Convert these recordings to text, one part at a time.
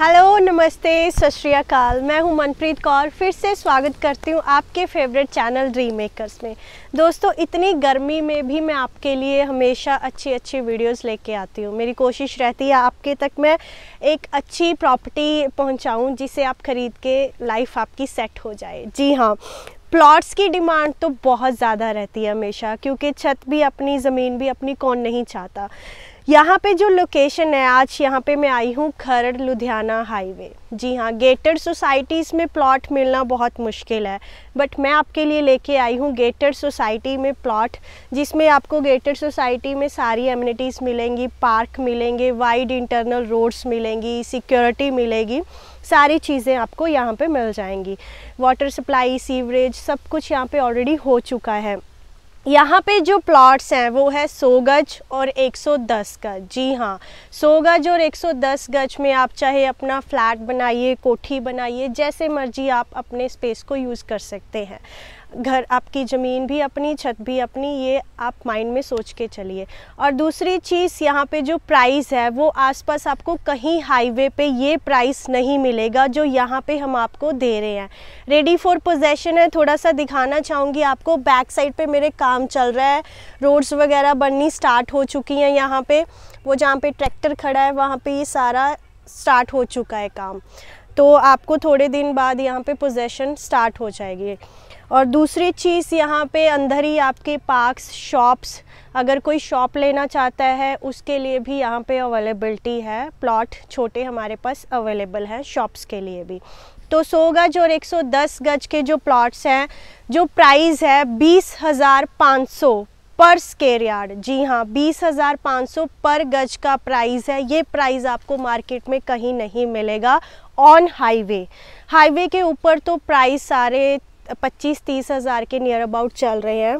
hello नमस्ते सत श्रीकाल मैं हूं मनप्रीत कौर फिर से स्वागत करती हूं आपके फेवरेट चैनल ड्रीम मेकर्स में दोस्तों इतनी गर्मी में भी मैं आपके लिए हमेशा अच्छी अच्छी वीडियोस लेके आती हूं मेरी कोशिश रहती है आपके तक मैं एक अच्छी प्रॉपर्टी पहुंचाऊं जिसे आप ख़रीद के लाइफ आपकी सेट हो जाए जी हाँ प्लॉट्स की डिमांड तो बहुत ज़्यादा रहती है हमेशा क्योंकि छत भी अपनी ज़मीन भी अपनी कौन नहीं चाहता यहाँ पे जो लोकेशन है आज यहाँ पे मैं आई हूँ खरड़ लुधियाना हाईवे जी हाँ गेटेड सोसाइटीज़ में प्लॉट मिलना बहुत मुश्किल है बट मैं आपके लिए लेके आई हूँ गेटेड सोसाइटी में प्लॉट जिसमें आपको गेटेड सोसाइटी में सारी एम्यूनिटीज़ मिलेंगी पार्क मिलेंगे वाइड इंटरनल रोड्स मिलेंगी सिक्योरिटी मिलेगी सारी चीज़ें आपको यहाँ पे मिल जाएंगी वाटर सप्लाई सीवरेज सब कुछ यहाँ पे ऑलरेडी हो चुका है यहाँ पे जो प्लॉट्स हैं वो है 100 गज और 110 गज जी हाँ 100 गज और 110 गज में आप चाहे अपना फ्लैट बनाइए कोठी बनाइए जैसे मर्जी आप अपने स्पेस को यूज़ कर सकते हैं घर आपकी ज़मीन भी अपनी छत भी अपनी ये आप माइंड में सोच के चलिए और दूसरी चीज़ यहाँ पे जो प्राइस है वो आसपास आपको कहीं हाईवे पे ये प्राइस नहीं मिलेगा जो यहाँ पे हम आपको दे रहे हैं रेडी फॉर पोजेशन है थोड़ा सा दिखाना चाहूँगी आपको बैक साइड पे मेरे काम चल रहा है रोड्स वगैरह बननी स्टार्ट हो चुकी हैं यहाँ पर वो जहाँ पर ट्रैक्टर खड़ा है वहाँ पर ये सारा स्टार्ट हो चुका है काम तो आपको थोड़े दिन बाद यहाँ पे पोजेशन स्टार्ट हो जाएगी और दूसरी चीज़ यहाँ पे अंदर ही आपके पार्क्स शॉप्स अगर कोई शॉप लेना चाहता है उसके लिए भी यहाँ पे अवेलेबलिटी है प्लॉट छोटे हमारे पास अवेलेबल हैं शॉप्स के लिए भी तो सो गज और 110 गज के जो प्लॉट्स हैं जो प्राइस है बीस हज़ार पाँच सौ पर स्केयर यार्ड जी हाँ बीस हज़ार पाँच सौ पर गज का प्राइस है ये प्राइस आपको मार्केट में कहीं नहीं मिलेगा ऑन हाईवे हाईवे के ऊपर तो प्राइस सारे पच्चीस तीस हज़ार के नियर अबाउट चल रहे हैं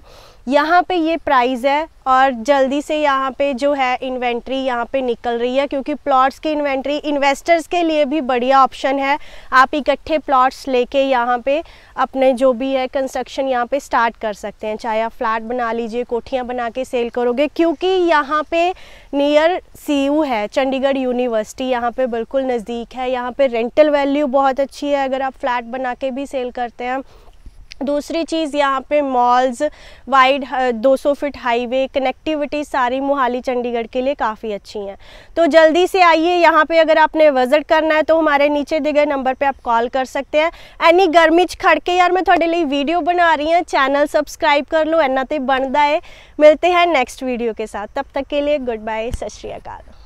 यहाँ पे ये प्राइस है और जल्दी से यहाँ पे जो है इन्वेंट्री यहाँ पे निकल रही है क्योंकि प्लॉट्स की इन्वेंट्री इन्वेस्टर्स के लिए भी बढ़िया ऑप्शन है आप इकट्ठे प्लॉट्स लेके यहाँ पे अपने जो भी है कंस्ट्रक्शन यहाँ पे स्टार्ट कर सकते हैं चाहे आप फ्लैट बना लीजिए कोठियाँ बना के सेल करोगे क्योंकि यहाँ पे नियर सी है चंडीगढ़ यूनिवर्सिटी यहाँ पर बिल्कुल नज़दीक है यहाँ पर रेंटल वैल्यू बहुत अच्छी है अगर आप फ्लैट बना के भी सेल करते हैं दूसरी चीज़ यहाँ पे malls wide 200 feet highway connectivity सारी मोहाली चंडीगढ़ के लिए काफ़ी अच्छी हैं तो जल्दी से आइए यहाँ पे अगर आपने विज़िट करना है तो हमारे नीचे दिए गए नंबर पे आप कॉल कर सकते हैं एनी गर्मी 'ਚ ਖੜ यार मैं थोड़े लिए वीडियो बना रही हूँ चैनल सब्सक्राइब कर लो एना तो बनता है मिलते हैं नेक्स्ट वीडियो के साथ तब तक के लिए गुड बाय सत श्रीकाल